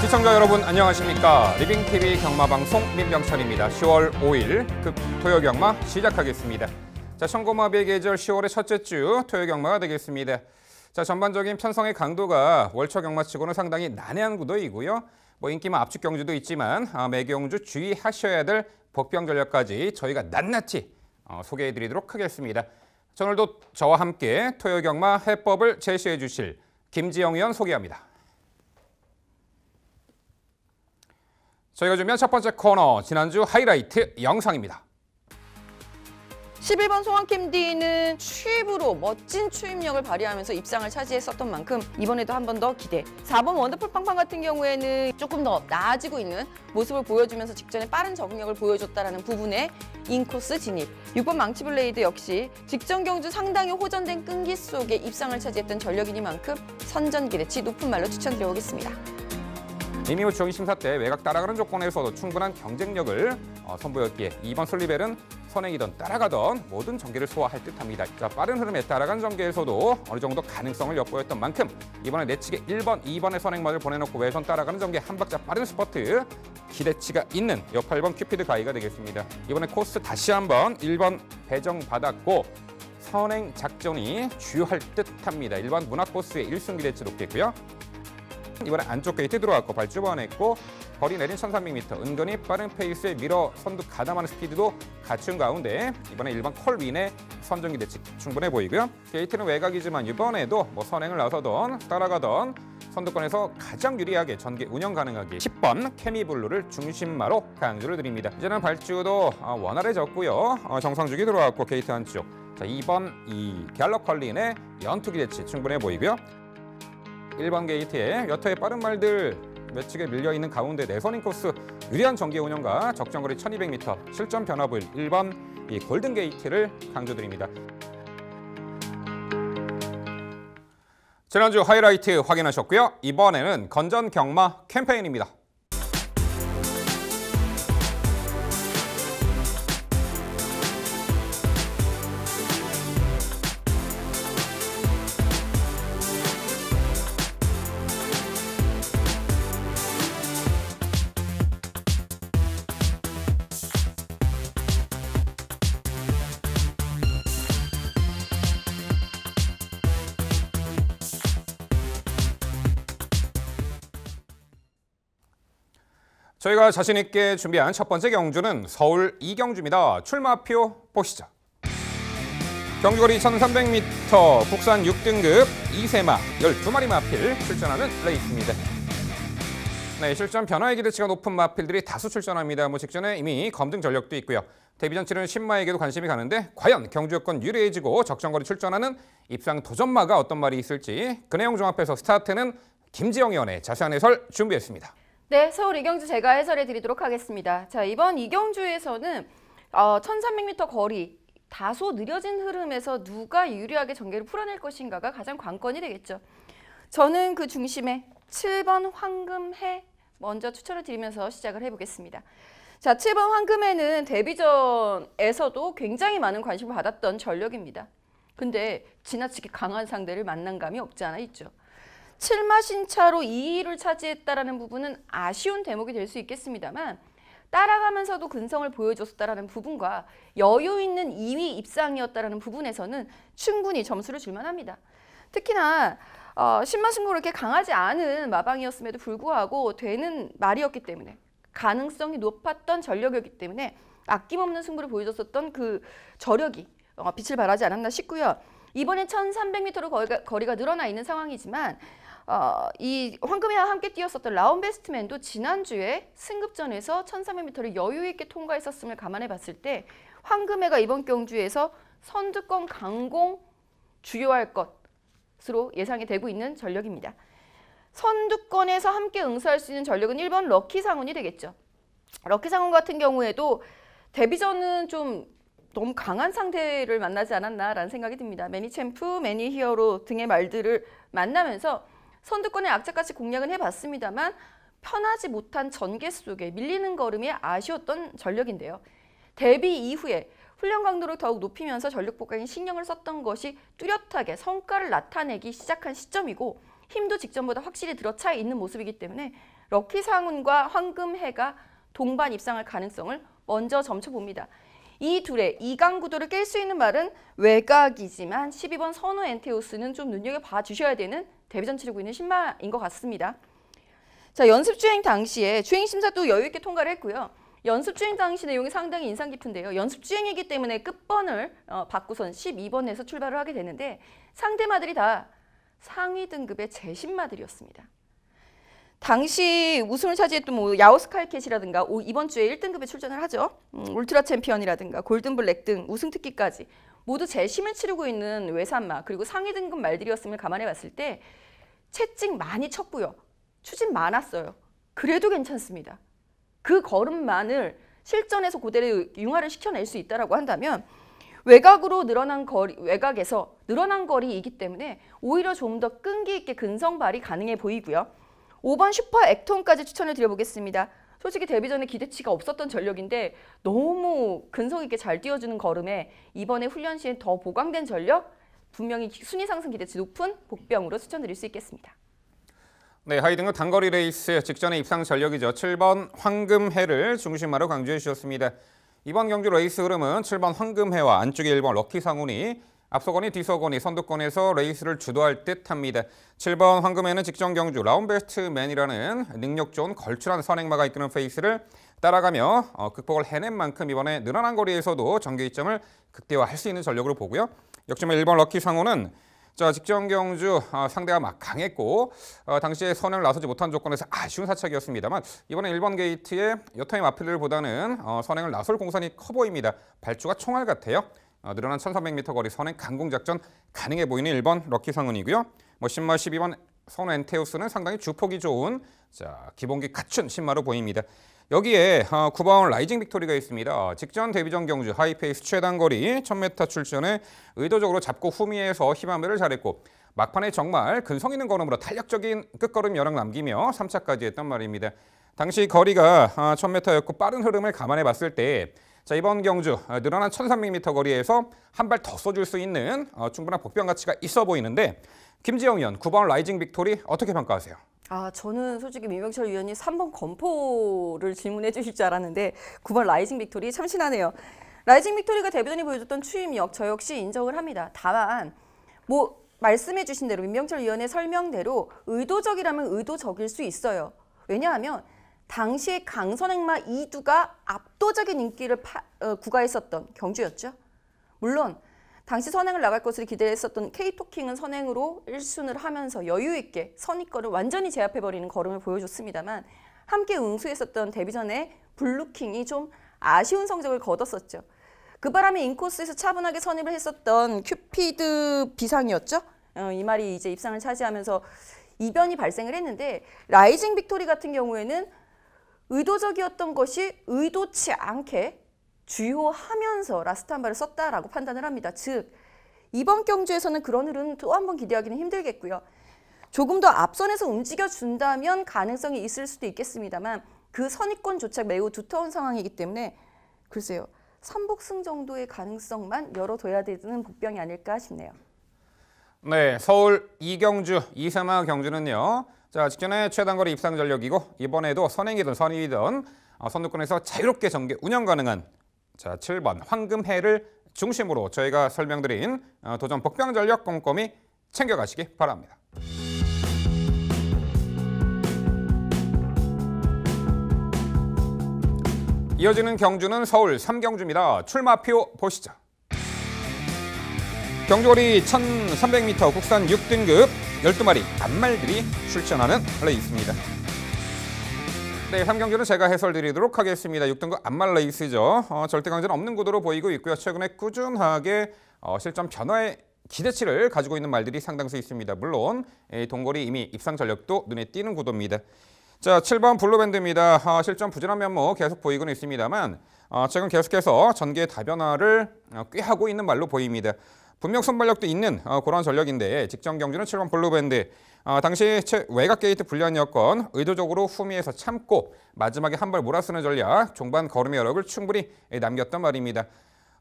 시청자 여러분 안녕하십니까. 리빙TV 경마방송 민병철입니다. 10월 5일 토요경마 시작하겠습니다. 자, 청고마비의 계절 10월의 첫째 주 토요경마가 되겠습니다. 자, 전반적인 편성의 강도가 월초 경마치고는 상당히 난해한 구도이고요. 뭐 인기만 압축 경주도 있지만 아, 매경주 주의하셔야 될 복병 전략까지 저희가 낱낱이 어, 소개해드리도록 하겠습니다. 오늘도 저와 함께 토요경마 해법을 제시해 주실 김지영 의원 소개합니다. 저희가 준비한 첫 번째 코너 지난주 하이라이트 영상입니다. 11번 송환 캠디는 취입으로 멋진 추입력을 발휘하면서 입상을 차지했었던 만큼 이번에도 한 번 더 기대 4번 원더풀 팡팡 같은 경우에는 조금 더 나아지고 있는 모습을 보여주면서 직전에 빠른 적응력을 보여줬다는 부분에 인코스 진입 6번 망치블레이드 역시 직전 경주 상당히 호전된 끈기 속에 입상을 차지했던 전력이니만큼 선전 기대치 높은 말로 추천드려보겠습니다. 이미우 정기심사 때 외곽 따라가는 조건에서도 충분한 경쟁력을 어, 선보였기에 이번 슬리벨은 선행이던 따라가던 모든 전개를 소화할 듯합니다. 자, 그러니까 빠른 흐름에 따라간 전개에서도 어느 정도 가능성을 엿보였던 만큼 이번에 내측에 1번, 2번의 선행만을 보내놓고 외선 따라가는 전개 한 박자 빠른 스퍼트 기대치가 있는 역 8번 큐피드 가이가 되겠습니다. 이번에 코스 다시 한번 1번 배정받았고 선행 작전이 주요할 듯합니다. 일번 문화 코스의 1승 기대치 높겠고요. 이번에 안쪽 게이트 들어갔고 발 주변에 있고 거리 내린 1300m 은근히 빠른 페이스에 밀어 선두 가담하는 스피드도 갖춘 가운데 이번에 일반 컬윈의 선정기 대치 충분해 보이고요. 게이트는 외곽이지만 이번에도 뭐 선행을 나서던 따라가던 선두권에서 가장 유리하게 전개 운영 가능하게 10번 케미블루를 중심마로 강조를 드립니다. 이제는 발주도 아, 원활해졌고요. 어, 정상주기 들어왔고 게이트 한쪽 자, 2번 이 갤럭컬린의 연투기 대치 충분해 보이고요. 1번 게이트에 여태의 빠른 말들 매치에 밀려있는 가운데 내선인 코스 유리한 전개 운영과 적정거리 1200m 실전 변화 부일 1번 이 골든 게이트를 강조드립니다. 지난주 하이라이트 확인하셨고요. 이번에는 건전 경마 캠페인입니다. 저희가 자신 있게 준비한 첫 번째 경주는 서울 이경주입니다. 출마표 보시죠. 경주거리 1300m 국산 6등급 2세마 12마리 마필 출전하는 레이스입니다. 네, 실전 변화의 기대치가 높은 마필들이 다수 출전합니다. 뭐 직전에 이미 검증 전력도 있고요. 데뷔 전치는 신마에게도 관심이 가는데 과연 경주 여건 유리해지고 적정거리 출전하는 입상 도전마가 어떤 말이 있을지 그 내용 종합해서 스타트는 김지영 위원의 자세한 해설 준비했습니다. 네, 서울 이경주 제가 해설해 드리도록 하겠습니다. 자, 이번 이경주에서는 어, 1300m 거리 다소 느려진 흐름에서 누가 유리하게 전개를 풀어낼 것인가가 가장 관건이 되겠죠. 저는 그 중심에 7번 황금해 먼저 추천을 드리면서 시작을 해보겠습니다. 자, 7번 황금해는 데뷔전에서도 굉장히 많은 관심을 받았던 전력입니다. 근데 지나치게 강한 상대를 만난 감이 없지 않아 있죠. 7마신 차로 2위를 차지했다라는 부분은 아쉬운 대목이 될 수 있겠습니다만 따라가면서도 근성을 보여줬었다라는 부분과 여유 있는 2위 입상이었다라는 부분에서는 충분히 점수를 줄만합니다. 특히나 어, 신마신부를 이렇게 강하지 않은 마방이었음에도 불구하고 되는 말이었기 때문에 가능성이 높았던 전력이었기 때문에 아낌없는 승부를 보여줬었던 그 저력이 어, 빛을 발하지 않았나 싶고요. 이번에 1300m로 거리가, 거리가 늘어나 있는 상황이지만 어, 이 황금이와 함께 뛰었었던 라온 베스트맨도 지난주에 승급전에서 1300m를 여유 있게 통과했었음을 감안해 봤을 때 황금회가 이번 경주에서 선두권 강공 주요할 것으로 예상이 되고 있는 전력입니다. 선두권에서 함께 응수할 수 있는 전력은 1번 럭키 상훈이 되겠죠. 럭키 상훈 같은 경우에도 데뷔전은 좀 너무 강한 상태를 만나지 않았나라는 생각이 듭니다. 매니 챔프, 매니 히어로 등의 말들을 만나면서 선두권의 악착같이 공략은 해봤습니다만 편하지 못한 전개 속에 밀리는 걸음이 아쉬웠던 전력인데요. 데뷔 이후에 훈련 강도를 더욱 높이면서 전력 복강에 신경을 썼던 것이 뚜렷하게 성과를 나타내기 시작한 시점이고 힘도 직전보다 확실히 들어차 있는 모습이기 때문에 럭키 상훈과 황금해가 동반 입상할 가능성을 먼저 점쳐봅니다. 이 둘의 이강 구도를 깰 수 있는 말은 외곽이지만 12번 선우 엔테우스는좀 눈여겨봐 주셔야 되는 데뷔전 치르고 있는 신마인 것 같습니다. 자 연습 주행 당시에 주행 심사도 여유 있게 통과를 했고요. 연습 주행 당시 내용이 상당히 인상 깊은데요. 연습 주행이기 때문에 끝번을 어, 바꾸선 12번에서 출발을 하게 되는데 상대 마들이 다 상위 등급의 재심 마들이었습니다. 당시 우승을 차지했던 뭐 야오스칼켓이라든가 이번 주에 1등급에 출전을 하죠. 음, 울트라 챔피언이라든가 골든블랙 등 우승 특기까지 모두 재심을 치르고 있는 외산마 그리고 상위 등급 말들이었음을 감안해 봤을 때 채찍 많이 쳤고요. 추진 많았어요. 그래도 괜찮습니다. 그 걸음만을 실전에서 고대로 융화를 시켜낼 수 있다라고 한다면 외곽으로 늘어난 거리 외곽에서 늘어난 거리이기 때문에 오히려 좀 더 끈기 있게 근성 발이 가능해 보이고요. 5번 슈퍼 액톤까지 추천을 드려보겠습니다. 솔직히 데뷔 전에 기대치가 없었던 전력인데 너무 근성 있게 잘 뛰어주는 걸음에 이번에 훈련 시에 더 보강된 전력 분명히 순위 상승 기대치 높은 복병으로 추천드릴 수 있겠습니다. 네, 하이등급 단거리 레이스 직전의 입상 전력이죠. 7번 황금해를 중심으로 강조해 주셨습니다. 이번 경주 레이스 흐름은 7번 황금해와 안쪽에 1번 럭키상훈이 앞서거니 뒤서거니 선두권에서 레이스를 주도할 듯합니다. 7번 황금에는 직전 경주 라운베스트맨이라는 능력 좋은 걸출한 선행마가 이끄는 페이스를 따라가며 어, 극복을 해낸 만큼 이번에 늘어난 거리에서도 전개 이점을 극대화할 수 있는 전력으로 보고요. 역시나 1번 럭키 상호는 자, 직전 경주 어, 상대가 막 강했고 어, 당시에 선행을 나서지 못한 조건에서 아쉬운 사착이었습니다만 이번에 1번 게이트의 여타임 아필를보다는 어, 선행을 나설 공산이 커 보입니다. 발주가 총알 같아요. 아, 늘어난 1,400m 거리 선행 강공작전 가능해 보이는 1번 럭키 상은이고요. 뭐 신마 12번 선 엔테우스는 상당히 주폭이 좋은 자 기본기 갖춘 신마로 보입니다. 여기에 9번 아, 라이징 빅토리가 있습니다. 아, 직전 데뷔전 경주 하이페이스 최단거리 1000m 출전에 의도적으로 잡고 후미에서 희망배를 잘했고 막판에 정말 근성 있는 걸음으로 탄력적인 끝걸음 여력 남기며 3차까지 했단 말입니다. 당시 거리가 1000m였고 빠른 흐름을 감안해 봤을 때자 이번 경주 어, 늘어난 1300m 거리에서 한 발 더 써줄 수 있는 어, 충분한 복병 가치가 있어 보이는데 김지영 위원 9번 라이징 빅토리 어떻게 평가하세요? 아, 저는 솔직히 민병철 위원이 3번 건포를 질문해 주실 줄 알았는데 9번 라이징 빅토리 참신하네요. 라이징 빅토리가 대변이 보여줬던 추임력 저 역시 인정을 합니다. 다만 뭐 말씀해 주신 대로 민병철 위원의 설명대로 의도적이라면 의도적일 수 있어요. 왜냐하면 당시에 강선행마 이두가 압도적인 인기를 파, 어, 구가했었던 경주였죠. 물론 당시 선행을 나갈 것으 기대했었던 케이토킹은 선행으로 1순을 하면서 여유 있게 선입권을 완전히 제압해버리는 걸음을 보여줬습니다만 함께 응수했었던 데뷔전에 블루킹이 좀 아쉬운 성적을 거뒀었죠. 그 바람에 인코스에서 차분하게 선입을 했었던 큐피드 비상이었죠. 어, 이 말이 이제 입상을 차지하면서 이변이 발생을 했는데 라이징 빅토리 같은 경우에는 의도적이었던 것이 의도치 않게 주요하면서 라스탄 발을 썼다라고 판단을 합니다. 즉 이번 경주에서는 그런 흐름 또한번 기대하기는 힘들겠고요. 조금 더 앞선에서 움직여준다면 가능성이 있을 수도 있겠습니다만 그 선입권조차 매우 두터운 상황이기 때문에 글쎄요. 삼복승 정도의 가능성만 열어둬야 되는 복병이 아닐까 싶네요. 네, 서울 이경주, 이세마 경주는요. 자, 직전에 최단거리 입상 전력이고 이번에도 선행이든 선이든 어, 선두권에서 자유롭게 전개 운영 가능한 자 7번 황금해를 중심으로 저희가 설명드린 어, 도전 복병 전력 꼼꼼히 챙겨가시기 바랍니다. 이어지는 경주는 서울 삼경주입니다. 출마표 보시죠. 경주거리 1300m 국산 6등급 12마리 안말들이 출전하는 레이스입니다. 네, 3경주는 제가 해설드리도록 하겠습니다. 6등급 안말 레이스죠. 어, 절대강자는 없는 구도로 보이고 있고요. 최근에 꾸준하게 어, 실전 변화에 기대치를 가지고 있는 말들이 상당수 있습니다. 물론 동거리 이미 입상 전력도 눈에 띄는 구도입니다. 자, 7번 블루밴드입니다. 아, 실전 부진한 면모 뭐 계속 보이고는 있습니다만 어, 최근 계속해서 전개 다변화를 어, 꾀하고 있는 말로 보입니다. 분명 순발력도 있는 어, 그런 전력인데 직전 경주는 7번 블루밴드 어, 당시 외곽 게이트 불리한 여건 의도적으로 후미에서 참고 마지막에 한 발 몰아쓰는 전략 종반 걸음의 여력을 충분히 남겼단 말입니다.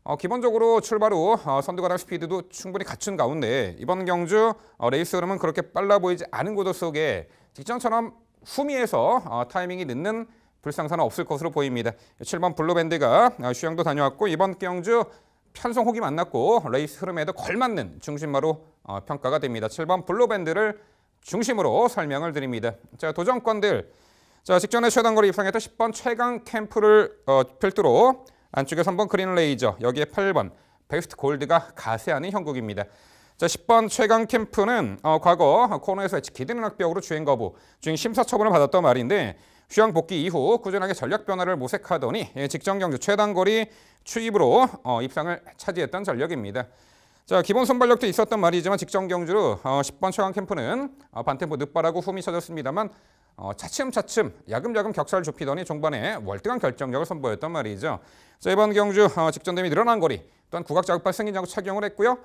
어, 기본적으로 출발 후 어, 선두가랑 스피드도 충분히 갖춘 가운데 이번 경주 어, 레이스 흐름은 그렇게 빨라 보이지 않은 구도 속에 직전처럼 후미에서 어, 타이밍이 늦는 불상사는 없을 것으로 보입니다. 7번 블루밴드가 어, 슈영도 다녀왔고 이번 경주 편성 호기 만났고 레이스 흐름에도 걸맞는 중심마로 어, 평가가 됩니다. 7번 블루밴드를 중심으로 설명을 드립니다. 자 도전권들 자 직전에 최단거리 입상했던 10번 최강 캠프를 어, 필두로 안쪽에 3번 그린 레이저 여기에 8번 베스트 골드가 가세하는 형국입니다. 자 10번 최강 캠프는 어, 과거 코너에서 기대는 학벽으로 주행 거부 중 심사 처분을 받았던 말인데 휴양 복귀 이후 꾸준하게 전략 변화를 모색하더니 예, 직전 경주 최단거리 추입으로 어, 입상을 차지했던 전력입니다. 자 기본 선발력도 있었던 말이지만 직전 경주로 어, 10번 최강 캠프는 어, 반템포 늦바라고 홈이 쳐졌습니다만 어, 차츰차츰 야금야금 격차를 좁히더니 종반에 월등한 결정력을 선보였던 말이죠. 자 이번 경주 어, 직전 대미 늘어난 거리 또한 구각 자극판 승인 자극 착용을 했고요.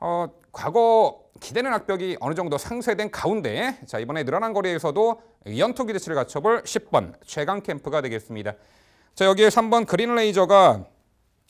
어, 과거 기대는 악벽이 어느 정도 상쇄된 가운데 자 이번에 늘어난 거리에서도 연토 기대치를 갖춰볼 10번 최강 캠프가 되겠습니다. 자 여기에 3번 그린 레이저가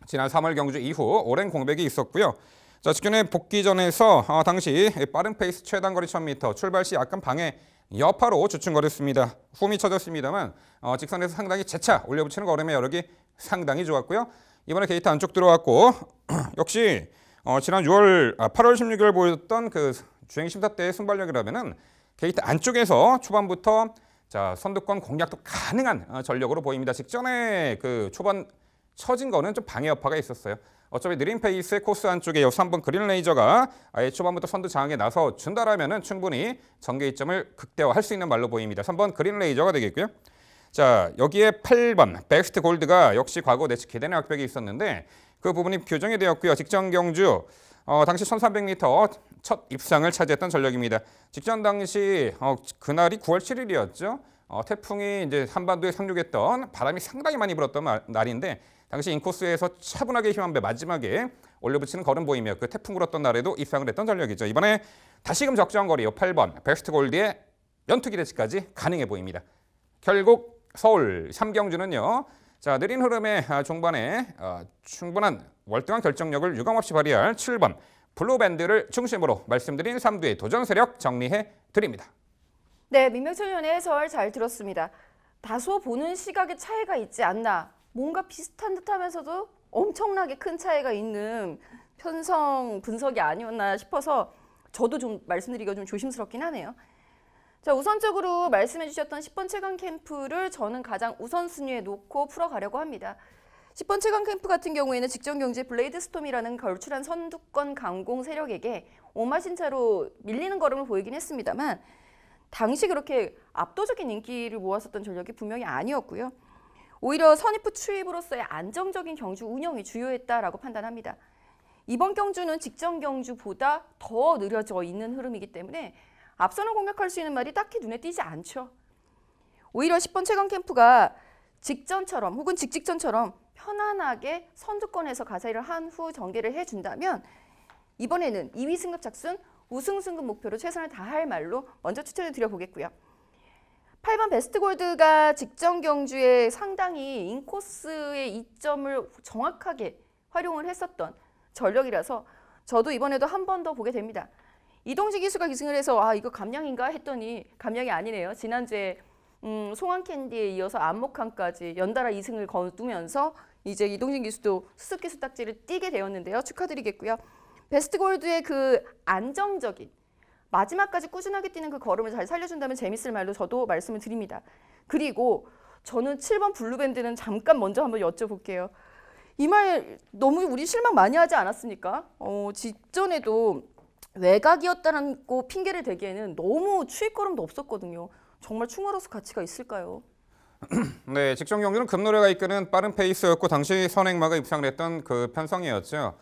지난 3월 경주 이후 오랜 공백이 있었고요. 자 직전에 복귀 전에서 아, 당시 빠른 페이스 최단 거리 1000m 출발 시 약간 방해 여파로 주춤거렸습니다. 후미 쳐졌습니다만 어, 직선에서 상당히 재차 올려붙이는 걸음의 여력이 상당히 좋았고요. 이번에 게이트 안쪽 들어왔고 역시 어, 지난 6월, 아, 8월 16일 보였던 그 주행 심사 때의 순발력이라면은 게이트 안쪽에서 초반부터 자 선두권 공략도 가능한 어, 전력으로 보입니다. 직전에 그 초반 처진 거는 좀 방해 여파가 있었어요. 어차피 느린 페이스의 코스 안쪽에 3번 그린 레이저가 아예 초반부터 선두 장악에 나서 준다라면 충분히 전개 이점을 극대화할 수 있는 말로 보입니다. 3번 그린 레이저가 되겠고요. 자 여기에 8번 백스트 골드가 역시 과거 내치 기대는 악벽이 있었는데 그 부분이 교정이 되었고요. 직전 경주 어, 당시 1300m 첫 입상을 차지했던 전력입니다. 직전 당시 어, 그날이 9월 7일이었죠. 어, 태풍이 이제 한반도에 상륙했던 바람이 상당히 많이 불었던 말, 날인데 당시 인코스에서 차분하게 휘만배 마지막에 올려붙이는 걸음보이며 그 태풍 불었던 날에도 입상을 했던 전력이죠. 이번에 다시금 적정 거리 8번 베스트 골드의 연투기 대치까지 가능해 보입니다. 결국 서울 삼경주는요. 자, 느린 흐름의 아, 중반에 아, 충분한 월등한 결정력을 유감없이 발휘할 7번 블루밴드를 중심으로 말씀드린 3두의 도전 세력 정리해 드립니다. 네, 민명철련의 해설 잘 들었습니다. 다소 보는 시각의 차이가 있지 않나 뭔가 비슷한 듯하면서도 엄청나게 큰 차이가 있는 편성 분석이 아니었나 싶어서 저도 좀 말씀드리기가 좀 조심스럽긴 하네요. 자, 우선적으로 말씀해 주셨던 10번 최강 캠프를 저는 가장 우선순위에 놓고 풀어가려고 합니다. 10번 최강 캠프 같은 경우에는 직전경제 블레이드스톰이라는 걸출한 선두권 강공 세력에게 오마신차로 밀리는 걸음을 보이긴 했습니다만 당시 그렇게 압도적인 인기를 모았었던 전력이 분명히 아니었고요. 오히려 선입부 추입으로서의 안정적인 경주 운영이 주요했다라고 판단합니다. 이번 경주는 직전 경주보다 더 느려져 있는 흐름이기 때문에 앞선을 공격할 수 있는 말이 딱히 눈에 띄지 않죠. 오히려 10번 최강 캠프가 직전처럼 혹은 직직전처럼 편안하게 선두권에서 가세를 한 후 전개를 해준다면 이번에는 2위 승급 작순 우승 승급 목표로 최선을 다할 말로 먼저 추천을 드려보겠고요. 8번 베스트 골드가 직전 경주에 상당히 인코스의 이점을 정확하게 활용을 했었던 전력이라서 저도 이번에도 한 번 더 보게 됩니다. 이동식 기수가 기승을 해서 아 이거 감량인가 했더니 감량이 아니네요. 지난주에 음, 송환캔디에 이어서 안목항까지 연달아 2승을 거두면서 이제 이동식 기수도 수습 기수 딱지를 띄게 되었는데요. 축하드리겠고요. 베스트 골드의 그 안정적인 마지막까지 꾸준하게 뛰는 그 걸음을 잘 살려준다면 재밌을 말로 저도 말씀을 드립니다. 그리고 저는 7번 블루밴드는 잠깐 먼저 한번 여쭤볼게요. 이 말 너무 우리 실망 많이 하지 않았습니까? 어, 직전에도 외곽이었다고 핑계를 대기에는 너무 추익걸음도 없었거든요. 정말 충으로서 가치가 있을까요? 네, 직종 경기는 금노래가 이끄는 빠른 페이스였고 당시 선행마가 입상을 했던 그 편성이었죠.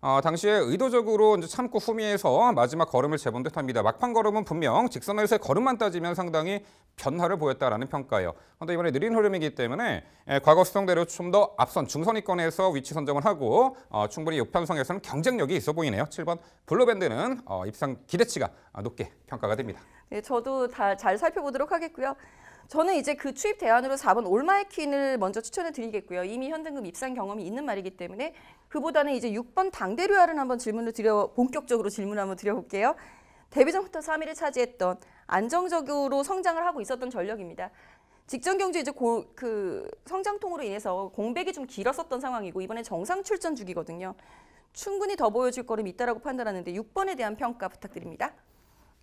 어, 당시에 의도적으로 이제 참고 후미해서 마지막 걸음을 재본 듯합니다. 막판 걸음은 분명 직선에서의 걸음만 따지면 상당히 변화를 보였다라는 평가예요. 그런데 이번에 느린 흐름이기 때문에 에, 예, 과거 수성대로 좀 더 앞선 중선위권에서 위치 선정을 하고 어, 충분히 요편성에서는 경쟁력이 있어 보이네요. 7번 블루밴드는 어, 입상 기대치가 높게 평가가 됩니다. 네, 저도 다 잘 살펴보도록 하겠고요. 저는 이제 그추입 대안으로 4번 올마이퀸을 먼저 추천해 드리겠고요. 이미 현등금 입상 경험이 있는 말이기 때문에 그보다는 이제 6번 당대류알은 한번 질문을 드려 본격적으로 질문 한번 드려볼게요. 데뷔 전부터 3위를 차지했던 안정적으로 성장을 하고 있었던 전력입니다. 직전 경주 이제 고, 그 성장통으로 인해서 공백이 좀 길었었던 상황이고 이번에 정상 출전 중이거든요. 충분히 더 보여줄 거를 믿다라고 판단하는데 6번에 대한 평가 부탁드립니다.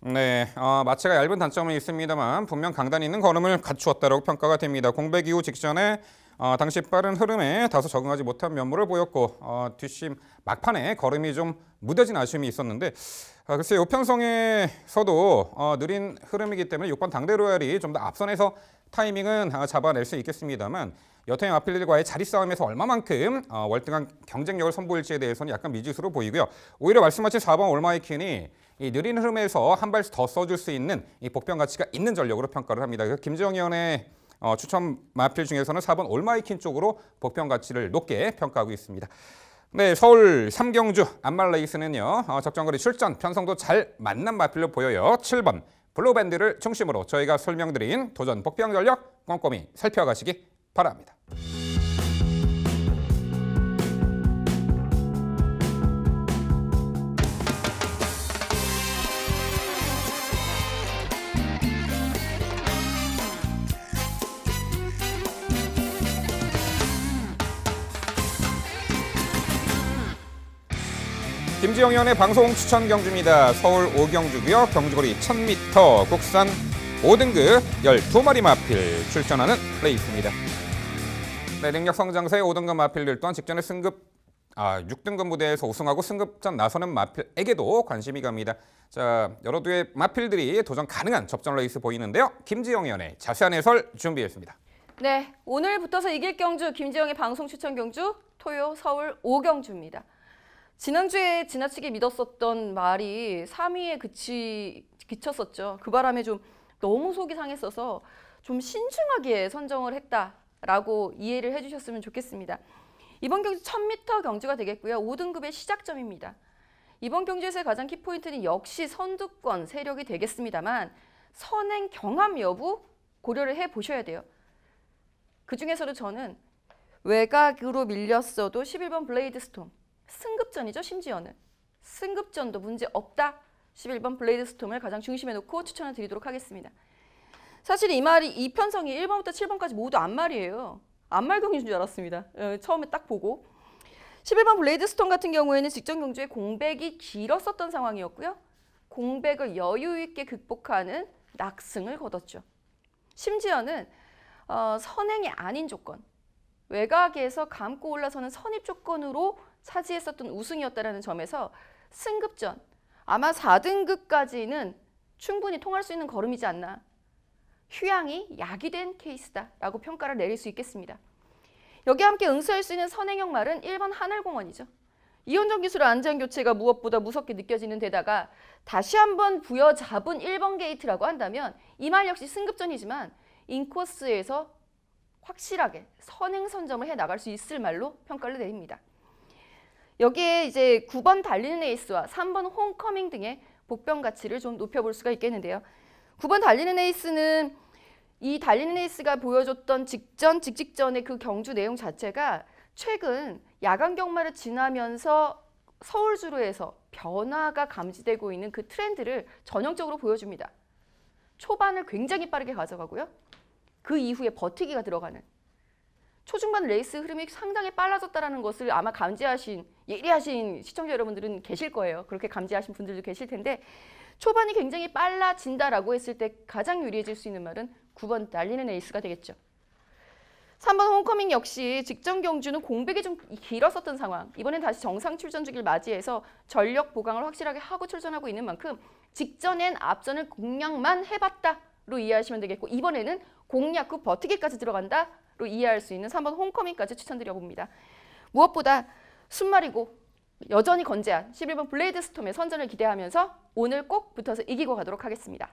네, 어, 아, 마체가 얇은 단점은 있습니다만 분명 강단 있는 걸음을 갖추었다고 평가가 됩니다. 공백 이후 직전에 어, 당시 빠른 흐름에 다소 적응하지 못한 면모를 보였고 어, 뒷심 막판에 걸음이 좀 무뎌진 아쉬움이 있었는데 아, 글쎄 요평성에서도 어, 느린 흐름이기 때문에 6번 당대로얄이 좀 더 앞선에서 타이밍은 아, 잡아낼 수 있겠습니다만 여태의 아필들과의 자리 싸움에서 얼마만큼 어, 월등한 경쟁력을 선보일지에 대해서는 약간 미지수로 보이고요. 오히려 말씀하신 4번 올마이킨이 이 느린 흐름에서 한 발 더 써줄 수 있는 이 복병 가치가 있는 전력으로 평가를 합니다. 그래서 김지영 의원의 어, 추천 마필 중에서는 4번 올마이킨 쪽으로 복병 가치를 높게 평가하고 있습니다. 네, 서울 삼경주 안말레이스는요. 어, 적정거리 출전 편성도 잘 맞는 마필로 보여요. 7번 블루밴드를 중심으로 저희가 설명드린 도전 복병 전력 꼼꼼히 살펴가시기 바랍니다. 김지영연의 방송 추천 경주입니다. 서울 오경주구역 경주거리 1000m 국산 5등급 12마리 마필 출전하는 레이스입니다. 네, 능력 성장세 5등급 마필들 또한 직전에 승급 아, 6등급 무대에서 우승하고 승급전 나서는 마필에게도 관심이 갑니다. 자, 여러 두의 마필들이 도전 가능한 접전 레이스 보이는데요. 김지영 연의 자세한 해설 준비했습니다. 네, 오늘 붙어서 이길 경주 김지영의 방송 추천 경주 토요 서울 오경주입니다 지난주에 지나치게 믿었었던 말이 3위에 그치, 그쳤었죠. 그 바람에 좀 너무 속이 상했어서 좀 신중하게 선정을 했다라고 이해를 해주셨으면 좋겠습니다. 이번 경주 1000m 경주가 되겠고요. 5등급의 시작점입니다. 이번 경주에서의 가장 키포인트는 역시 선두권 세력이 되겠습니다만 선행 경합 여부 고려를 해보셔야 돼요. 그 중에서도 저는 외곽으로 밀렸어도 11번 블레이드 스톰 승급전이죠 심지어는. 승급전도 문제 없다. 11번 블레이드 스톰을 가장 중심에 놓고 추천을 드리도록 하겠습니다. 사실 이 말이 이 편성이 1번부터 7번까지 모두 앞말이에요. 앞말경인 줄 알았습니다. 예, 처음에 딱 보고. 11번 블레이드 스톤 같은 경우에는 직전 경주에 공백이 길었었던 상황이었고요. 공백을 여유 있게 극복하는 낙승을 거뒀죠. 심지어는 어, 선행이 아닌 조건, 외곽에서 감고 올라서는 선입 조건으로 차지했었던 우승이었다라는 점에서 승급전 아마 4등급까지는 충분히 통할 수 있는 걸음이지 않나. 휴양이 약이 된 케이스다라고 평가를 내릴 수 있겠습니다. 여기 함께 응수할 수 있는 선행형 말은 1번 하늘공원이죠이온정 기술의 안전 교체가 무엇보다 무섭게 느껴지는 데다가 다시 한번 부여잡은 1번 게이트라고 한다면 이 말 역시 승급전이지만 인코스에서 확실하게 선행선점을 해나갈 수 있을 말로 평가를 내립니다. 여기에 이제 9번 달리는 에이스와 3번 홈커밍 등의 복병 가치를 좀 높여볼 수가 있겠는데요. 9번 달리는 에이스는 이 달리는 에이스가 보여줬던 직전, 직직전의 그 경주 내용 자체가 최근 야간 경마를 지나면서 서울주로에서 변화가 감지되고 있는 그 트렌드를 전형적으로 보여줍니다. 초반을 굉장히 빠르게 가져가고요. 그 이후에 버티기가 들어가는 초중반 레이스 흐름이 상당히 빨라졌다는 것을 아마 감지하신 예리하신 시청자 여러분들은 계실 거예요. 그렇게 감지하신 분들도 계실 텐데 초반이 굉장히 빨라진다라고 했을 때 가장 유리해질 수 있는 말은 9번 날리는 에이스가 되겠죠. 3번 홈커밍 역시 직전 경주는 공백이 좀 길었었던 상황. 이번엔 다시 정상 출전 주기를 맞이해서 전력 보강을 확실하게 하고 출전하고 있는 만큼 직전엔 앞전을 공략만 해봤다로 이해하시면 되겠고 이번에는 공략 후 버티기까지 들어간다로 이해할 수 있는 3번 홈커밍까지 추천드려봅니다. 무엇보다 순말이고 여전히 건재한 11번 블레이드 스톰의 선전을 기대하면서 오늘 꼭 붙어서 이기고 가도록 하겠습니다.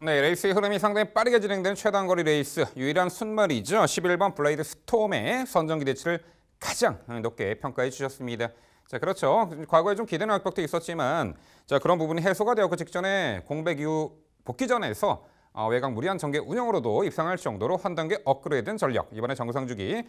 네, 레이스의 흐름이 상당히 빠르게 진행되는 최단거리 레이스 유일한 순말이죠. 11번 블레이드 스톰의 선전 기대치를 가장 높게 평가해 주셨습니다. 자, 그렇죠. 과거에 좀 기대는 압박도 있었지만 자 그런 부분이 해소가 되었고 직전에 공백 이후 복귀전에서 어, 외곽 무리한 전개 운영으로도 입상할 정도로 한 단계 업그레이드된 전력. 이번에 정상주기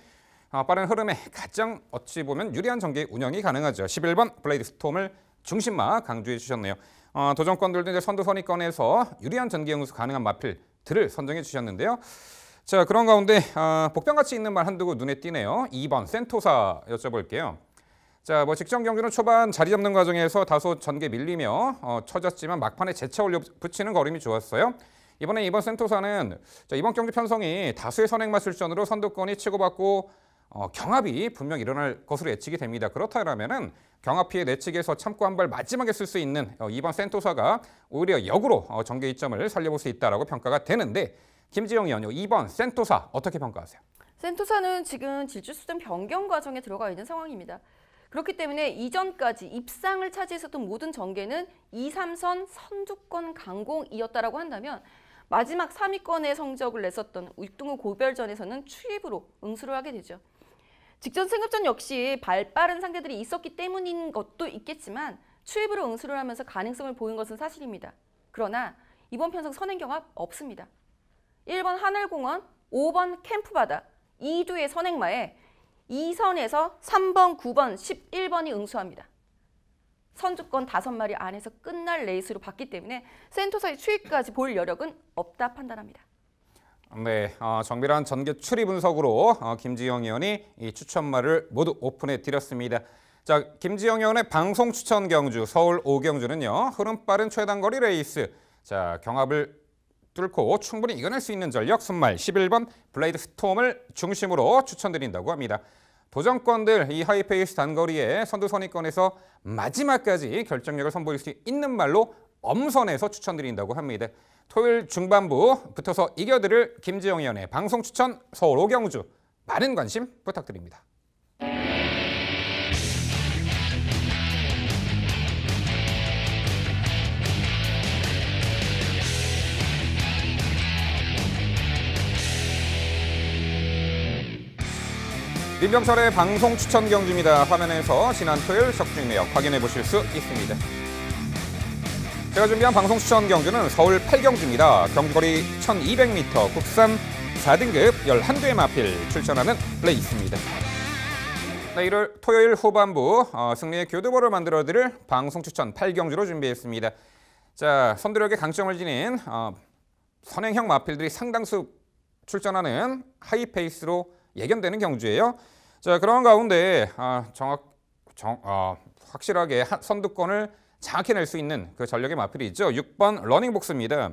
어, 빠른 흐름에 가장 어찌 보면 유리한 전개 운영이 가능하죠. 11번 블레이드 스톰을 중심마 강조해 주셨네요. 어, 도전권들도 이제 선두 선입권에서 유리한 전개 연구수 가능한 마필들을 선정해 주셨는데요. 자 그런 가운데 어, 복병같이 있는 말 한두 고 눈에 띄네요. 2번 센토사 여쭤볼게요. 자, 뭐 직전 경주는 초반 자리 잡는 과정에서 다소 전개 밀리며 어, 처졌지만 막판에 재차 올려 붙이는 걸음이 좋았어요. 이번에 2번 센토사는 자, 이번 경주 편성이 다수의 선행 맞술전으로 선두권이 치고받고 어, 경합이 분명 일어날 것으로 예측이 됩니다. 그렇다면은 경합 피해 내측에서 참고 한 발 마지막에 쓸 수 있는 어, 이번 센토사가 오히려 역으로 어, 전개 이점을 살려볼 수 있다라고 평가가 되는데 김지영 의원요 이번 센토사 어떻게 평가하세요? 센토사는 지금 질주수준 변경 과정에 들어가 있는 상황입니다. 그렇기 때문에 이전까지 입상을 차지했었던 모든 전개는 2, 3선 선두권 강공이었다라고 한다면 마지막 3위권의 성적을 냈었던 6등후 고별전에서는 추입으로 응수를 하게 되죠. 직전 승급전 역시 발빠른 상대들이 있었기 때문인 것도 있겠지만 추입으로 응수를 하면서 가능성을 보인 것은 사실입니다. 그러나 이번 편성 선행경합 없습니다. 1번 하늘공원, 5번 캠프바다, 2두의 선행마에 2선에서 3번, 9번, 11번이 응수합니다. 선주권 5마리 안에서 끝날 레이스로 봤기 때문에 센터사의 추입까지 볼 여력은 없다 판단합니다. 네, 어, 정밀한 전개 추리 분석으로 어, 김지영 의원이 이 추천말을 모두 오픈해 드렸습니다. 자, 김지영 의원의 방송 추천 경주 서울 오경주는요. 흐름 빠른 최단거리 레이스. 자, 경합을 뚫고 충분히 이겨낼 수 있는 전력 순말 11번 블레이드 스톰을 중심으로 추천드린다고 합니다. 도전권들 이 하이페이스 단거리의 선두 선입권에서 마지막까지 결정력을 선보일 수 있는 말로 엄선해서 추천드린다고 합니다. 토요일 중반부 붙어서 이겨드릴 김지영 위원의 방송 추천 서울 오경우주 많은 관심 부탁드립니다. 민병철의 방송 추천 경주입니다. 화면에서 지난 토요일 석중의 역 확인해 보실 수 있습니다. 제가 준비한 방송 추천 경주는 서울 8경주입니다. 경주거리 1200m 국산 4등급 1 1개 마필 출전하는 레이스입니다. 네, 1월 토요일 후반부 어, 승리의 교두보를 만들어드릴 방송 추천 8경주로 준비했습니다. 자, 선두력의 강점을 지닌 어, 선행형 마필들이 상당수 출전하는 하이페이스로 예견되는 경주예요. 자, 그런 가운데 어, 정확, 정, 어, 확실하게 선두권을 장악해낼 수 있는 그 전력의 마필이 있죠. 6번 러닝복스입니다.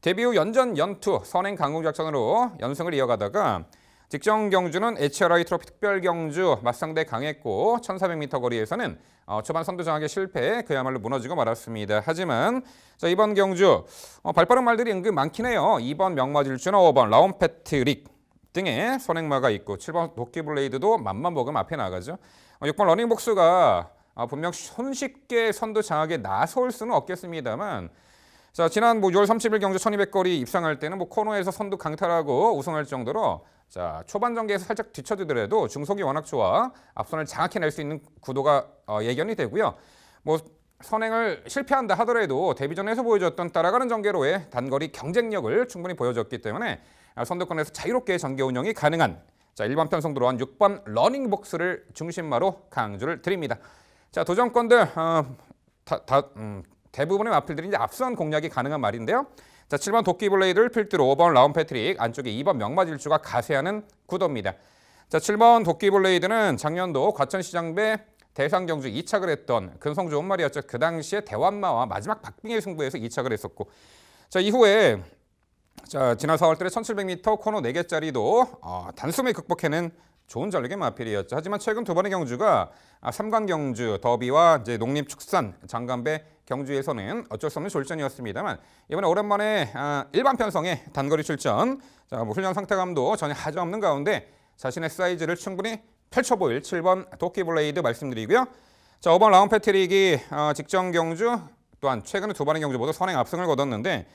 데뷔 후 연전 연투 선행 강공 작전으로 연승을 이어가다가 직전 경주는 HRI 트로피 특별 경주 맞상대 강했고 1400m 거리에서는 어, 초반 선두 장하에 실패 그야말로 무너지고 말았습니다. 하지만 자, 이번 경주 어, 발빠른 말들이 은근 많긴 해요. 2번 명마질주나 5번 라온 패트릭 등의 선행마가 있고 7번 도끼블레이드도 맘만 먹으면 앞에 나가죠. 어, 6번 러닝복스가 아, 분명 손쉽게 선두 장악에 나설 수는 없겠습니다만 자, 지난 뭐 6월 30일 경주 1200거리 입상할 때는 뭐 코너에서 선두 강탈하고 우승할 정도로 자, 초반 전개에서 살짝 뒤쳐지더라도 중속이 워낙 좋아 앞선을 장악해낼 수 있는 구도가 어, 예견이 되고요. 뭐 선행을 실패한다 하더라도 데뷔전에서 보여줬던 따라가는 전개로의 단거리 경쟁력을 충분히 보여줬기 때문에 아, 선두권에서 자유롭게 전개 운영이 가능한 자, 일반 편성 도로한 6번 러닝복스를 중심마로 강조를 드립니다. 자, 도전권들 어, 다, 다, 음, 대부분의 마필들이 이제 앞선 공략이 가능한 말인데요. 자, 7번 도끼블레이드를 필두로 5번 라운 패트릭, 안쪽에 2번 명마질주가 가세하는 구도입니다. 자, 7번 도끼블레이드는 작년도 과천시장배 대상경주 2착을 했던 근성주 혼말이었죠. 그 당시에 대완마와 마지막 박빙의 승부에서 2착을 했었고 자 이후에 자 지난 4월달에 1700m 코너 4개짜리도 어, 단숨에 극복해낸 좋은 전력의 마필이었죠. 하지만 최근 두 번의 경주가 아, 삼강 경주, 더비와 이제 농림축산, 장간배 경주에서는 어쩔 수 없는 졸전이었습니다만 이번에 오랜만에 아, 일반 편성에 단거리 출전, 자, 뭐 훈련 상태감도 전혀 하자 없는 가운데 자신의 사이즈를 충분히 펼쳐 보일 7번 도끼블레이드 말씀드리고요. 자, 5번 라운 패트릭이 어, 직전 경주 또한 최근에 두 번의 경주 모두 선행 압승을 거뒀는데